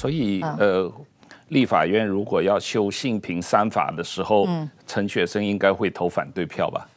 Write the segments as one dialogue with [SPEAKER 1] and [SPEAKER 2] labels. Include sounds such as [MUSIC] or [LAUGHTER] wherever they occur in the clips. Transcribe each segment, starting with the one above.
[SPEAKER 1] 所以，呃，立法院如果要修性平三法的时候，陈学生应该会投反对票吧？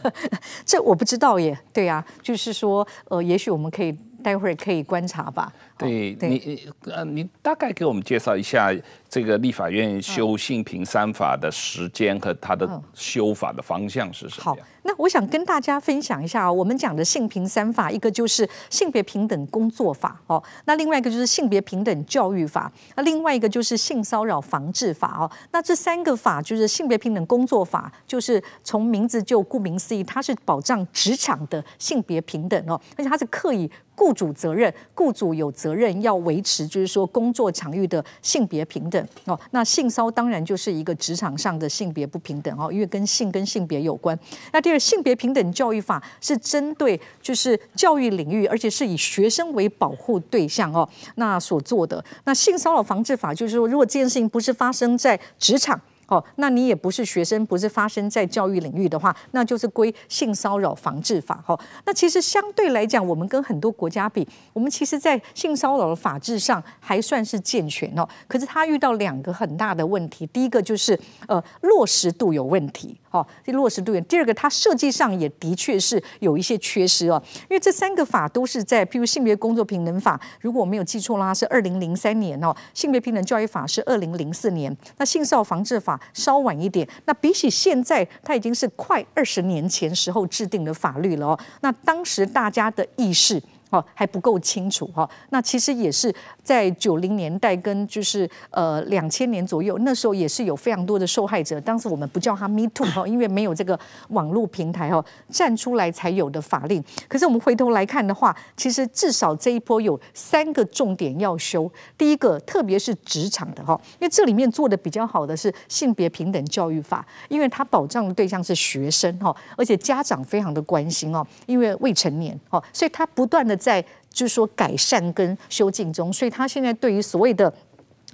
[SPEAKER 2] [LAUGHS] 这我不知道耶。对呀，就是说，呃，也许我们可以待会儿可以观察吧。
[SPEAKER 1] 对你，
[SPEAKER 2] 呃，你大概给我
[SPEAKER 1] 们介绍一下这个立法院修性平三法的时间和它的修法的方向是什么？好，
[SPEAKER 2] 那我想跟大家分享一下，我们讲的性平三法，一个就是性别平等工作法哦，那另外一个就是性别平等教育法，那另外一个就是性骚扰防治法哦。那这三个法就是性别平等工作法，就是从名字就顾名思义，它是保障职场的性别平等哦，而且它是刻意雇主责任，雇主有责。责任要维持，就是说工作场域的性别平等哦。那性骚扰当然就是一个职场上的性别不平等哦，因为跟性跟性别有关。那第二，性别平等教育法是针对就是教育领域，而且是以学生为保护对象哦。那所做的那性骚扰防治法，就是说如果这件事情不是发生在职场。哦，那你也不是学生，不是发生在教育领域的话，那就是归性骚扰防治法。哈，那其实相对来讲，我们跟很多国家比，我们其实在性骚扰的法制上还算是健全哦。可是他遇到两个很大的问题，第一个就是呃落实度有问题，哦，这落实度；第二个它设计上也的确是有一些缺失哦。因为这三个法都是在，譬如性别工作平等法，如果我没有记错啦，是二零零三年哦；性别平等教育法是二零零四年，那性骚扰防治法。稍晚一点，那比起现在，它已经是快二十年前时候制定的法律了哦。那当时大家的意识。哦，还不够清楚哈。那其实也是在九零年代跟就是呃两千年左右，那时候也是有非常多的受害者。当时我们不叫他 Me Too 哈，因为没有这个网络平台哈站出来才有的法令。可是我们回头来看的话，其实至少这一波有三个重点要修。第一个，特别是职场的哈，因为这里面做的比较好的是性别平等教育法，因为它保障的对象是学生哈，而且家长非常的关心哦，因为未成年哦，所以他不断的。在就是说改善跟修净中，所以他现在对于所谓的。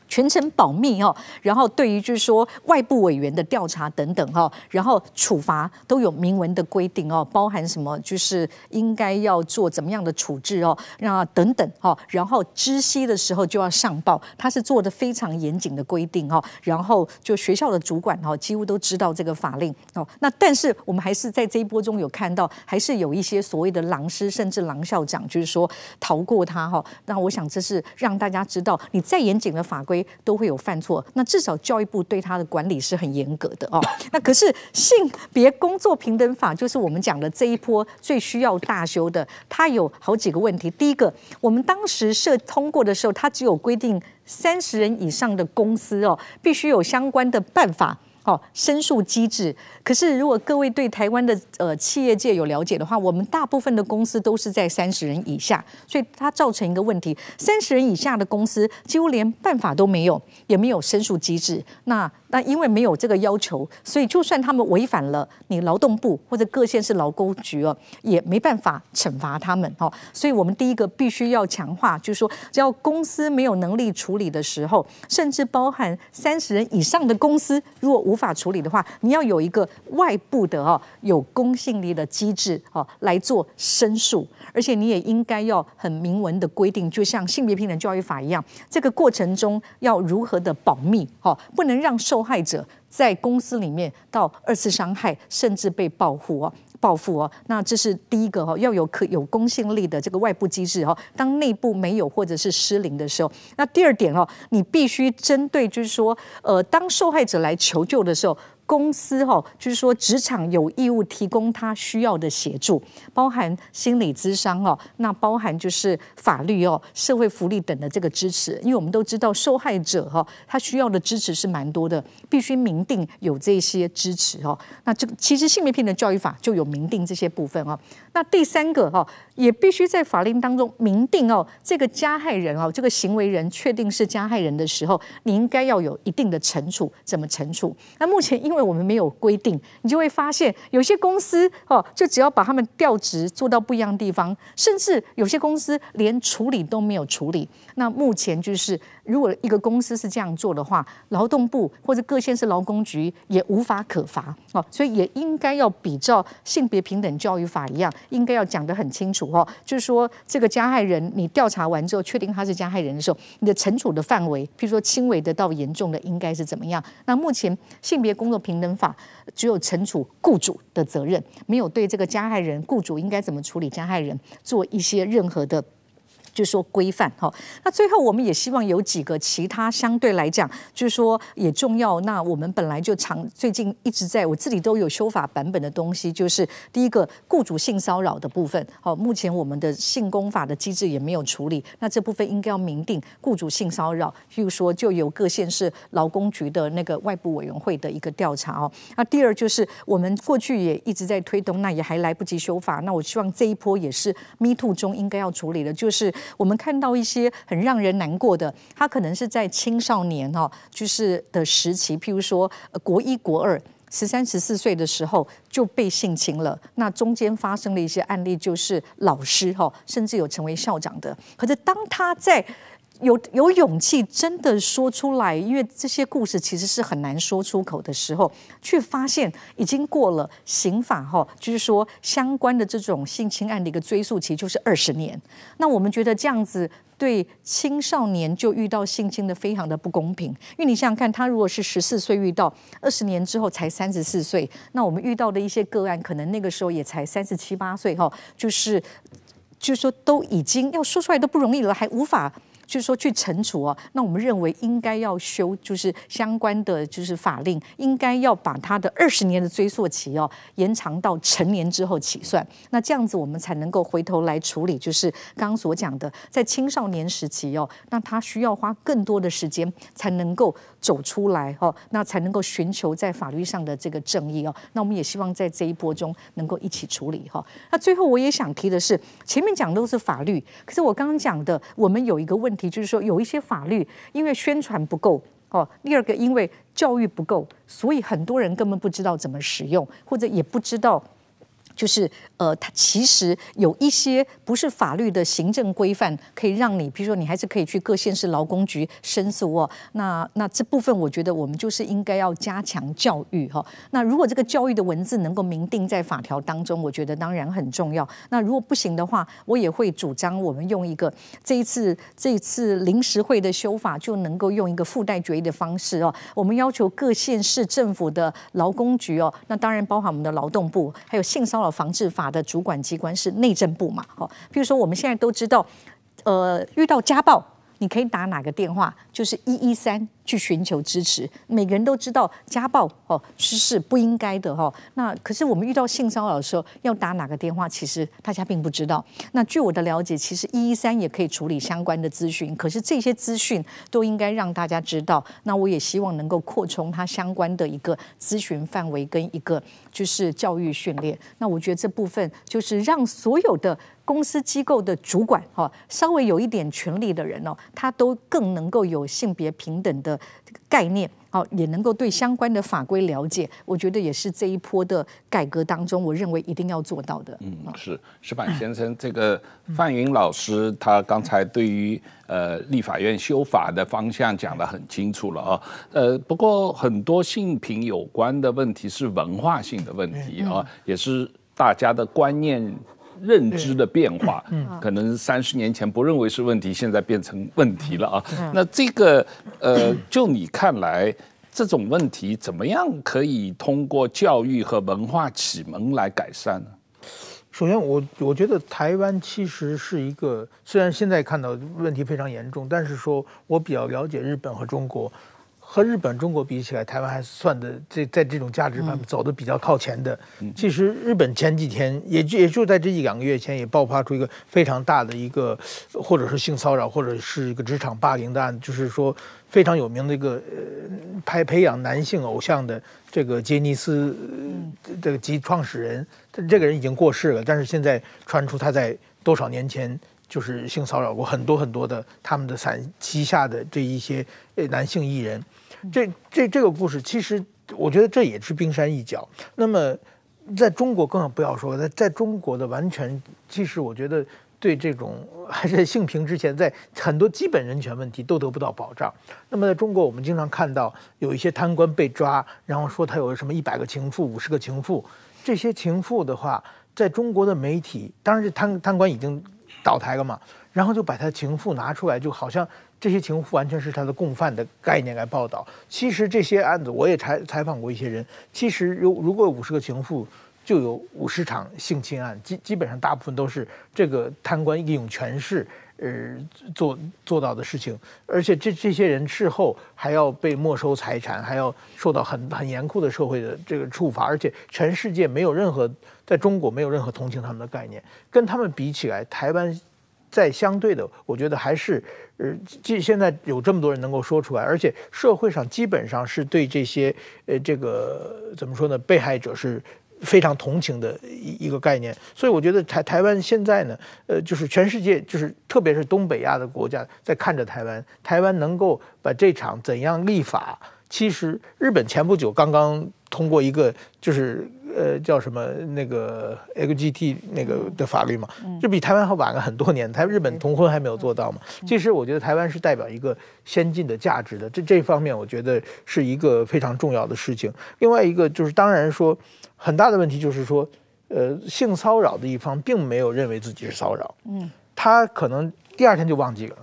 [SPEAKER 2] 全程保密哦，然后对于就是说外部委员的调查等等哈，然后处罚都有明文的规定哦，包含什么就是应该要做怎么样的处置哦，那等等哈，然后知悉的时候就要上报，他是做的非常严谨的规定哦，然后就学校的主管哦几乎都知道这个法令哦，那但是我们还是在这一波中有看到，还是有一些所谓的狼师甚至狼校长，就是说逃过他哈，那我想这是让大家知道，你再严谨的法规。都会有犯错，那至少教育部对他的管理是很严格的哦。[COUGHS] 那可是性别工作平等法，就是我们讲的这一波最需要大修的，它有好几个问题。第一个，我们当时设通过的时候，它只有规定三十人以上的公司哦，必须有相关的办法。哦，申诉机制。可是，如果各位对台湾的呃企业界有了解的话，我们大部分的公司都是在三十人以下，所以它造成一个问题：三十人以下的公司几乎连办法都没有，也没有申诉机制。那那因为没有这个要求，所以就算他们违反了你劳动部或者各县市劳工局哦，也没办法惩罚他们哦。所以我们第一个必须要强化，就是说，只要公司没有能力处理的时候，甚至包含三十人以上的公司，如果无法处理的话，你要有一个外部的哦，有公信力的机制哦来做申诉，而且你也应该要很明文的规定，就像性别平等教育法一样，这个过程中要如何的保密哦，不能让受受害者在公司里面到二次伤害，甚至被报复哦，报复哦。那这是第一个哦，要有可有公信力的这个外部机制哦。当内部没有或者是失灵的时候，那第二点哦，你必须针对就是说，呃，当受害者来求救的时候。公司哈，就是说职场有义务提供他需要的协助，包含心理咨商哈，那包含就是法律哦、社会福利等的这个支持。因为我们都知道受害者哈，他需要的支持是蛮多的，必须明定有这些支持哦。那这个其实性别平等教育法就有明定这些部分哦。那第三个哈，也必须在法令当中明定哦，这个加害人哦，这个行为人确定是加害人的时候，你应该要有一定的惩处，怎么惩处？那目前因为因为我们没有规定，你就会发现有些公司哦，就只要把他们调职做到不一样的地方，甚至有些公司连处理都没有处理。那目前就是。如果一个公司是这样做的话，劳动部或者各县市劳工局也无法可罚，哦，所以也应该要比照性别平等教育法一样，应该要讲得很清楚，哦，就是说这个加害人，你调查完之后确定他是加害人的时候，你的惩处的范围，譬如说轻微的到严重的，应该是怎么样？那目前性别工作平等法只有惩处雇主的责任，没有对这个加害人，雇主应该怎么处理加害人，做一些任何的。就说规范哈，那最后我们也希望有几个其他相对来讲，就是说也重要。那我们本来就常最近一直在，我自己都有修法版本的东西，就是第一个雇主性骚扰的部分。好，目前我们的性工法的机制也没有处理，那这部分应该要明定雇主性骚扰，譬如说就有各县市劳工局的那个外部委员会的一个调查哦。那第二就是我们过去也一直在推动，那也还来不及修法，那我希望这一波也是 Me Too 中应该要处理的，就是。我们看到一些很让人难过的，他可能是在青少年哈，就是的时期，譬如说国一、国二，十三、十四岁的时候就被性侵了。那中间发生了一些案例，就是老师哈，甚至有成为校长的。可是当他在。有有勇气真的说出来，因为这些故事其实是很难说出口的时候，却发现已经过了刑法哈，就是说相关的这种性侵案的一个追诉期就是二十年。那我们觉得这样子对青少年就遇到性侵的非常的不公平，因为你想想看，他如果是十四岁遇到，二十年之后才三十四岁，那我们遇到的一些个案，可能那个时候也才三十七八岁哈，就是就是说都已经要说出来都不容易了，还无法。就是说，去惩处哦。那我们认为应该要修，就是相关的就是法令，应该要把他的二十年的追溯期哦，延长到成年之后起算。那这样子，我们才能够回头来处理，就是刚刚所讲的，在青少年时期哦，那他需要花更多的时间才能够。走出来哈，那才能够寻求在法律上的这个正义哦。那我们也希望在这一波中能够一起处理哈。那最后我也想提的是，前面讲的都是法律，可是我刚刚讲的，我们有一个问题，就是说有一些法律因为宣传不够哦，第二个因为教育不够，所以很多人根本不知道怎么使用，或者也不知道。就是呃，它其实有一些不是法律的行政规范，可以让你，比如说你还是可以去各县市劳工局申诉哦。那那这部分我觉得我们就是应该要加强教育哈。那如果这个教育的文字能够明定在法条当中，我觉得当然很重要。那如果不行的话，我也会主张我们用一个这一次这一次临时会的修法就能够用一个附带决议的方式哦。我们要求各县市政府的劳工局哦，那当然包含我们的劳动部，还有性骚扰。防治法的主管机关是内政部嘛？哦，比如说我们现在都知道，呃，遇到家暴。你可以打哪个电话？就是一一三去寻求支持。每个人都知道家暴哦是是不应该的哈。那可是我们遇到性骚扰的时候要打哪个电话？其实大家并不知道。那据我的了解，其实一一三也可以处理相关的咨询。可是这些资讯都应该让大家知道。那我也希望能够扩充它相关的一个咨询范围跟一个就是教育训练。那我觉得这部分就是让所有的。公司机构的主管，哦，稍微有一点权力的人哦，他都更能够有性别平等的概念，哦，也能够对相关的法规了解。我觉得也是这一波的改革当中，我认为一定要做到的。嗯，
[SPEAKER 1] 是石板先生，这个范云老师他刚才对于呃立法院修法的方向讲的很清楚了啊。呃，不过很多性平有关的问题是文化性的问题啊，也是大家的观念。认知的变化，嗯，可能三十年前不认为是问题，现在变成问题了啊。那这个呃，就你看来，这种问题怎么样可以通过教育和文化启蒙来改善呢？
[SPEAKER 3] 首先，我我觉得台湾其实是一个，虽然现在看到问题非常严重，但是说我比较了解日本和中国。和日本、中国比起来，台湾还算的，在在这种价值上走的比较靠前的。其实日本前几天，也就也就在这一两个月前，也爆发出一个非常大的一个，或者是性骚扰，或者是一个职场霸凌的案，就是说非常有名的一个呃培培养男性偶像的这个杰尼斯这个及创始人，这个人已经过世了，但是现在传出他在多少年前。就是性骚扰过很多很多的他们的伞旗下的这一些呃男性艺人，这这这个故事其实我觉得这也是冰山一角。那么在中国，更不要说在在中国的完全，其实我觉得对这种还是性平之前，在很多基本人权问题都得不到保障。那么在中国，我们经常看到有一些贪官被抓，然后说他有什么一百个情妇、五十个情妇，这些情妇的话，在中国的媒体，当然这贪贪官已经。倒台了嘛，然后就把他情妇拿出来，就好像这些情妇完全是他的共犯的概念来报道。其实这些案子我也采采访过一些人，其实如如果五十个情妇，就有五十场性侵案，基基本上大部分都是这个贪官利用权势。呃，做做到的事情，而且这这些人事后还要被没收财产，还要受到很很严酷的社会的这个处罚，而且全世界没有任何，在中国没有任何同情他们的概念。跟他们比起来，台湾在相对的，我觉得还是呃，这现在有这么多人能够说出来，而且社会上基本上是对这些呃，这个怎么说呢，被害者是。非常同情的一一个概念，所以我觉得台台湾现在呢，呃，就是全世界，就是特别是东北亚的国家在看着台湾，台湾能够把这场怎样立法，其实日本前不久刚刚通过一个就是。呃，叫什么那个 LGBT 那个的法律嘛，就比台湾还晚了很多年，台日本同婚还没有做到嘛。其实我觉得台湾是代表一个先进的价值的，这这方面我觉得是一个非常重要的事情。另外一个就是，当然说，很大的问题就是说，呃，性骚扰的一方并没有认为自己是骚扰，嗯，他可能第二天就忘记了。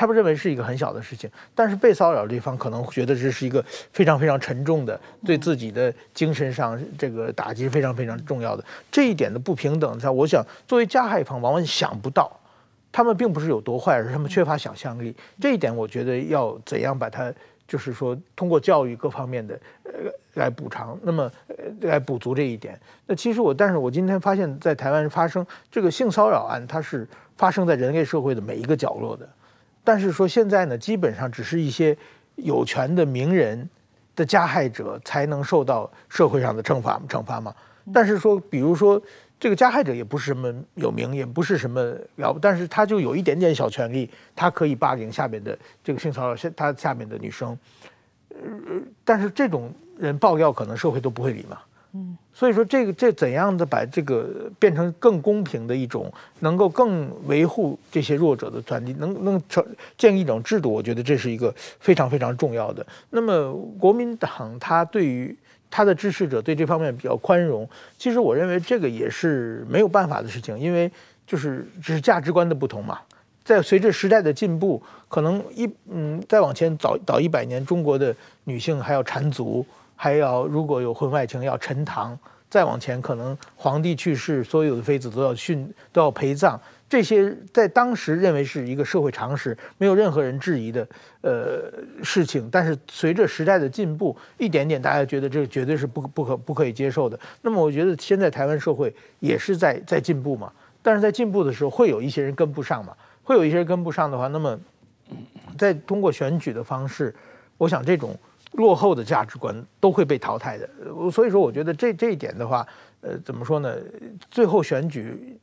[SPEAKER 3] 他们认为是一个很小的事情，但是被骚扰这方可能觉得这是一个非常非常沉重的，对自己的精神上这个打击非常非常重要的这一点的不平等。在我想作为加害方往往想不到，他们并不是有多坏，而是他们缺乏想象力。这一点我觉得要怎样把它，就是说通过教育各方面的呃来补偿，那么来补足这一点。那其实我，但是我今天发现在台湾发生这个性骚扰案，它是发生在人类社会的每一个角落的。但是说现在呢，基本上只是一些有权的名人的加害者才能受到社会上的惩罚，惩罚嘛。但是说，比如说这个加害者也不是什么有名，也不是什么了，但是他就有一点点小权利，他可以霸凌下面的这个性骚扰，他下面的女生。呃，但是这种人爆料，可能社会都不会理嘛。嗯。所以说，这个这怎样的把这个变成更公平的一种，能够更维护这些弱者的团体，能能成建立一种制度，我觉得这是一个非常非常重要的。那么国民党他对于他的支持者对这方面比较宽容，其实我认为这个也是没有办法的事情，因为就是只是价值观的不同嘛。在随着时代的进步，可能一嗯再往前早早一百年，中国的女性还要缠足。还要如果有婚外情要沉塘，再往前可能皇帝去世，所有的妃子都要殉都要陪葬，这些在当时认为是一个社会常识，没有任何人质疑的呃事情。但是随着时代的进步，一点点大家觉得这绝对是不不可不可以接受的。那么我觉得现在台湾社会也是在在进步嘛，但是在进步的时候会有一些人跟不上嘛，会有一些人跟不上的话，那么在通过选举的方式，我想这种。落后的价值观都会被淘汰的，所以说我觉得这这一点的话，呃，怎么说呢？最后选举，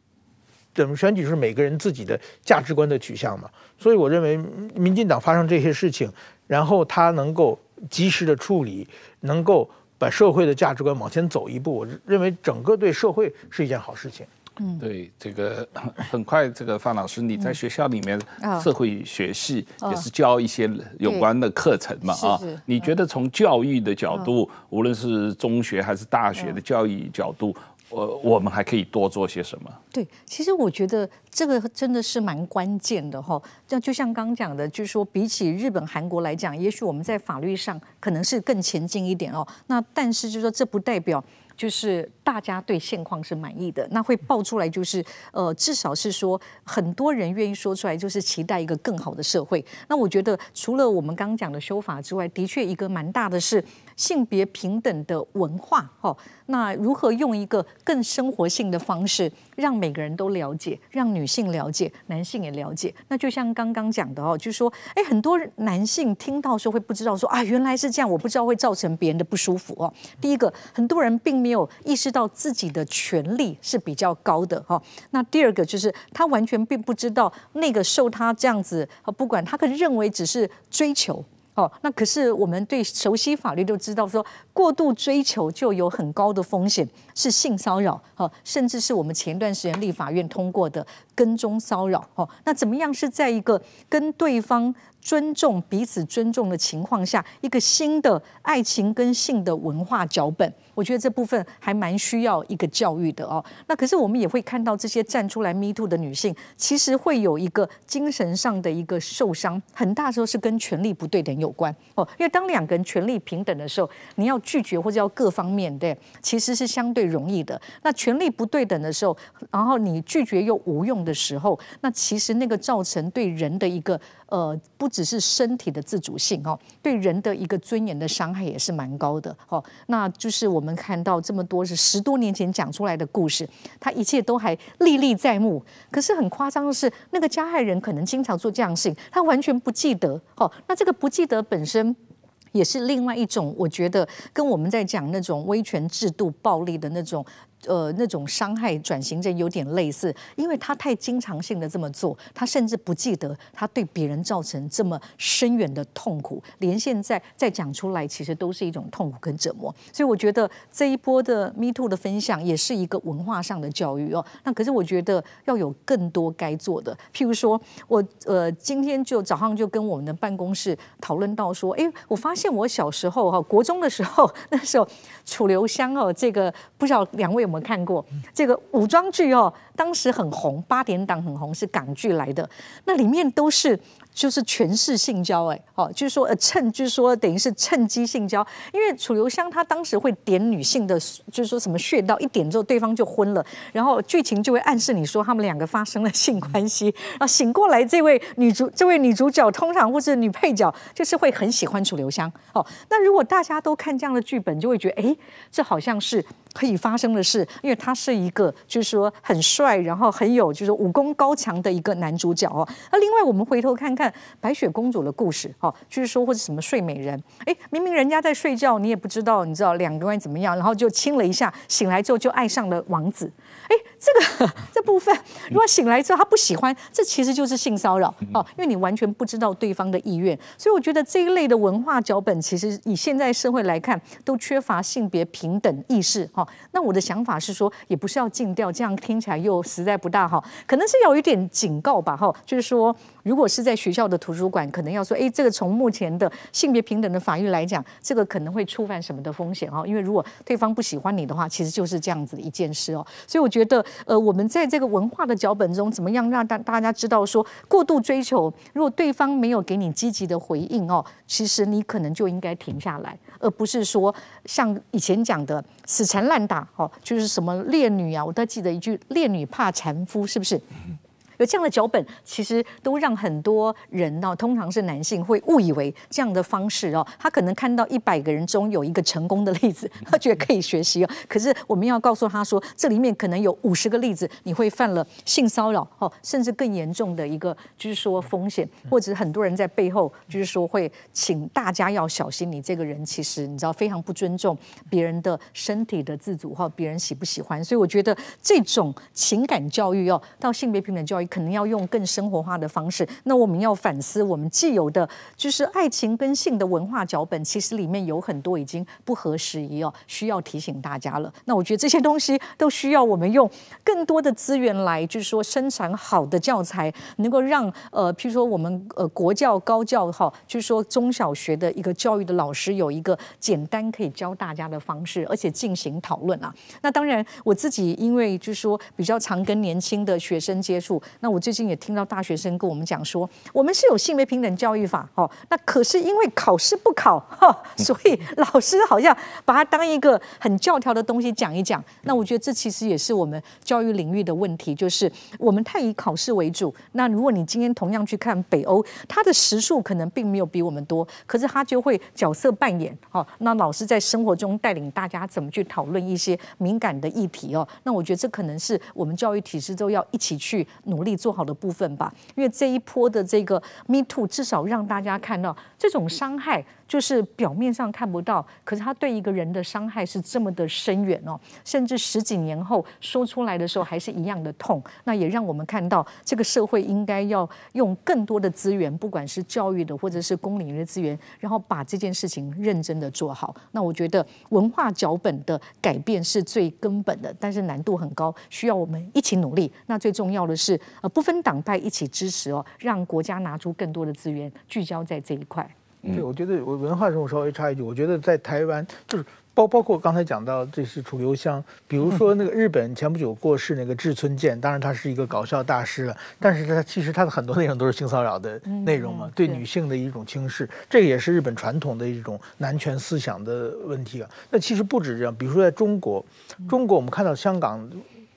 [SPEAKER 3] 怎么选举是每个人自己的价值观的取向嘛。所以我认为，民进党发生这些事情，然后他能够及时的处理，能够把社会的价值观往前走一步，我认为整个对社会是一件好事情。
[SPEAKER 1] 嗯，对，这个 [COUGHS] 很快。这个范老师，你在学校里面社会学系也是教一些有关的课程嘛？啊，你觉得从教育的角度，无论是中学还是大学的教育角度，我我们还可以多做些什么？
[SPEAKER 2] 对，其实我觉得这个真的是蛮关键的哈。像就像刚讲的，就是说，比起日本、韩国来讲，也许我们在法律上可能是更前进一点哦。那但是，就说这不代表就是。大家对现况是满意的，那会爆出来就是，呃，至少是说很多人愿意说出来，就是期待一个更好的社会。那我觉得，除了我们刚刚讲的修法之外，的确一个蛮大的是性别平等的文化哦。那如何用一个更生活性的方式，让每个人都了解，让女性了解，男性也了解？那就像刚刚讲的哦，就是说，哎，很多男性听到说会不知道说啊，原来是这样，我不知道会造成别人的不舒服哦。第一个，很多人并没有意识到。到自己的权利是比较高的哈，那第二个就是他完全并不知道那个受他这样子，不管他可认为只是追求哦，那可是我们对熟悉法律都知道说，过度追求就有很高的风险。是性骚扰，哦，甚至是我们前段时间立法院通过的跟踪骚扰，哦，那怎么样是在一个跟对方尊重、彼此尊重的情况下，一个新的爱情跟性的文化脚本？我觉得这部分还蛮需要一个教育的哦。那可是我们也会看到这些站出来 me too 的女性，其实会有一个精神上的一个受伤，很大时候是跟权力不对等有关哦。因为当两个人权力平等的时候，你要拒绝或者要各方面对，其实是相对。容易的，那权力不对等的时候，然后你拒绝又无用的时候，那其实那个造成对人的一个呃，不只是身体的自主性哦，对人的一个尊严的伤害也是蛮高的哦。那就是我们看到这么多是十多年前讲出来的故事，他一切都还历历在目。可是很夸张的是，那个加害人可能经常做这样事情，他完全不记得哦。那这个不记得本身。也是另外一种，我觉得跟我们在讲那种威权制度暴力的那种。呃，那种伤害转型这有点类似，因为他太经常性的这么做，他甚至不记得他对别人造成这么深远的痛苦，连现在再讲出来，其实都是一种痛苦跟折磨。所以我觉得这一波的 Me Too 的分享也是一个文化上的教育哦。那可是我觉得要有更多该做的，譬如说我呃今天就早上就跟我们的办公室讨论到说，哎，我发现我小时候哈，国中的时候 [LAUGHS] 那时候楚留香哦，这个不知道两位。你们看过这个武装剧哦。当时很红，八点档很红，是港剧来的。那里面都是就是全是性交，哎，哦，就是说呃趁，就是说等于是趁机性交。因为楚留香她当时会点女性的，就是说什么穴道，一点之后对方就昏了，然后剧情就会暗示你说他们两个发生了性关系啊。醒过来这位女主，这位女主角通常或是女配角，就是会很喜欢楚留香。哦，那如果大家都看这样的剧本，就会觉得哎，这好像是可以发生的事，因为他是一个就是说很帅。然后很有就是武功高强的一个男主角哦。那另外我们回头看看白雪公主的故事哦，据说或者什么睡美人，哎，明明人家在睡觉，你也不知道，你知道两个人怎么样，然后就亲了一下，醒来之后就爱上了王子。哎，这个 [LAUGHS] 这部分如果醒来之后他不喜欢，这其实就是性骚扰哦，因为你完全不知道对方的意愿。所以我觉得这一类的文化脚本，其实以现在社会来看，都缺乏性别平等意识哈。那我的想法是说，也不是要禁掉，这样听起来又。实在不大哈，可能是有一点警告吧哈，就是说。如果是在学校的图书馆，可能要说，哎，这个从目前的性别平等的法律来讲，这个可能会触犯什么的风险哦？因为如果对方不喜欢你的话，其实就是这样子的一件事哦。所以我觉得，呃，我们在这个文化的脚本中，怎么样让大大家知道说，过度追求，如果对方没有给你积极的回应哦，其实你可能就应该停下来，而不是说像以前讲的死缠烂打哦，就是什么烈女啊，我都记得一句“烈女怕缠夫”，是不是？有这样的脚本，其实都让很多人哦，通常是男性会误以为这样的方式哦，他可能看到一百个人中有一个成功的例子，他觉得可以学习哦。[LAUGHS] 可是我们要告诉他说，这里面可能有五十个例子，你会犯了性骚扰哦，甚至更严重的一个就是说风险，或者是很多人在背后就是说会请大家要小心，你这个人其实你知道非常不尊重别人的身体的自主或别人喜不喜欢。所以我觉得这种情感教育哦，到性别平等教育。可能要用更生活化的方式。那我们要反思我们既有的就是爱情跟性的文化脚本，其实里面有很多已经不合时宜哦，需要提醒大家了。那我觉得这些东西都需要我们用更多的资源来，就是说生产好的教材，能够让呃，譬如说我们呃国教高教哈，就是说中小学的一个教育的老师有一个简单可以教大家的方式，而且进行讨论啊。那当然我自己因为就是说比较常跟年轻的学生接触。那我最近也听到大学生跟我们讲说，我们是有性别平等教育法哦，那可是因为考试不考，[LAUGHS] 哈，所以老师好像把它当一个很教条的东西讲一讲。那我觉得这其实也是我们教育领域的问题，就是我们太以考试为主。那如果你今天同样去看北欧，它的时数可能并没有比我们多，可是他就会角色扮演哦，那老师在生活中带领大家怎么去讨论一些敏感的议题哦。那我觉得这可能是我们教育体制都要一起去努。力。力做好的部分吧，因为这一波的这个 Me Too 至少让大家看到这种伤害。就是表面上看不到，可是他对一个人的伤害是这么的深远哦，甚至十几年后说出来的时候还是一样的痛。那也让我们看到，这个社会应该要用更多的资源，不管是教育的或者是公领域的资源，然后把这件事情认真的做好。那我觉得文化脚本的改变是最根本的，但是难度很高，需要我们一起努力。那最重要的是，呃，不分党派一起支持哦，让国家拿出更多的资源聚焦在这一块。对，我
[SPEAKER 3] 觉得我文化上稍微插一句，我觉得在台湾就是包包括刚才讲到这是楚留香，比如说那个日本前不久过世那个志村健，当然他是一个搞笑大师了，但是他其实他的很多内容都是性骚扰的内容嘛，对女性的一种轻视，这个也是日本传统的一种男权思想的问题啊。那其实不止这样，比如说在中国，中国我们看到香港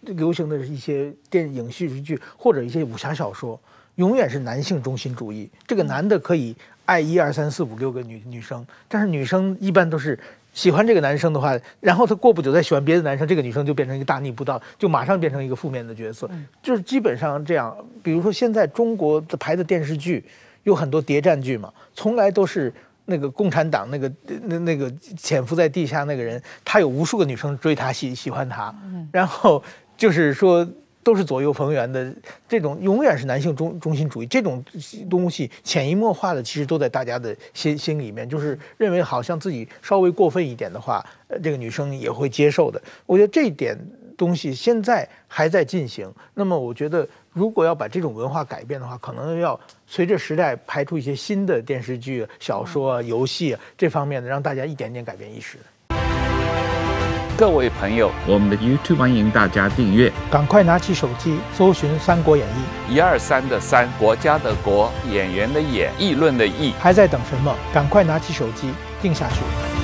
[SPEAKER 3] 流行的一些电影、戏剧或者一些武侠小说，永远是男性中心主义，这个男的可以。爱一二三四五六个女女生，但是女生一般都是喜欢这个男生的话，然后他过不久再喜欢别的男生，这个女生就变成一个大逆不道，就马上变成一个负面的角色，就是基本上这样。比如说现在中国的拍的电视剧，有很多谍战剧嘛，从来都是那个共产党那个那那个潜伏在地下那个人，他有无数个女生追他喜喜欢他，然后就是说。都是左右逢源的，这种永远是男性中中心主义这种东西，潜移默化的，其实都在大家的心心里面，就是认为好像自己稍微过分一点的话，这个女生也会接受的。我觉得这一点东西现在还在进行。那么，我觉得如果要把这种文化改变的话，可能要随着时代排出一些新的电视剧、小说、游戏这方面的，让大家一点点改变意识。
[SPEAKER 1] 各位朋友，我们的 YouTube 欢迎大家订阅，
[SPEAKER 3] 赶快拿起手机搜寻《三国演义》
[SPEAKER 1] 一二三的三国家的国演员的演议论的议，
[SPEAKER 3] 还在等什么？赶快拿起手
[SPEAKER 1] 机定下去。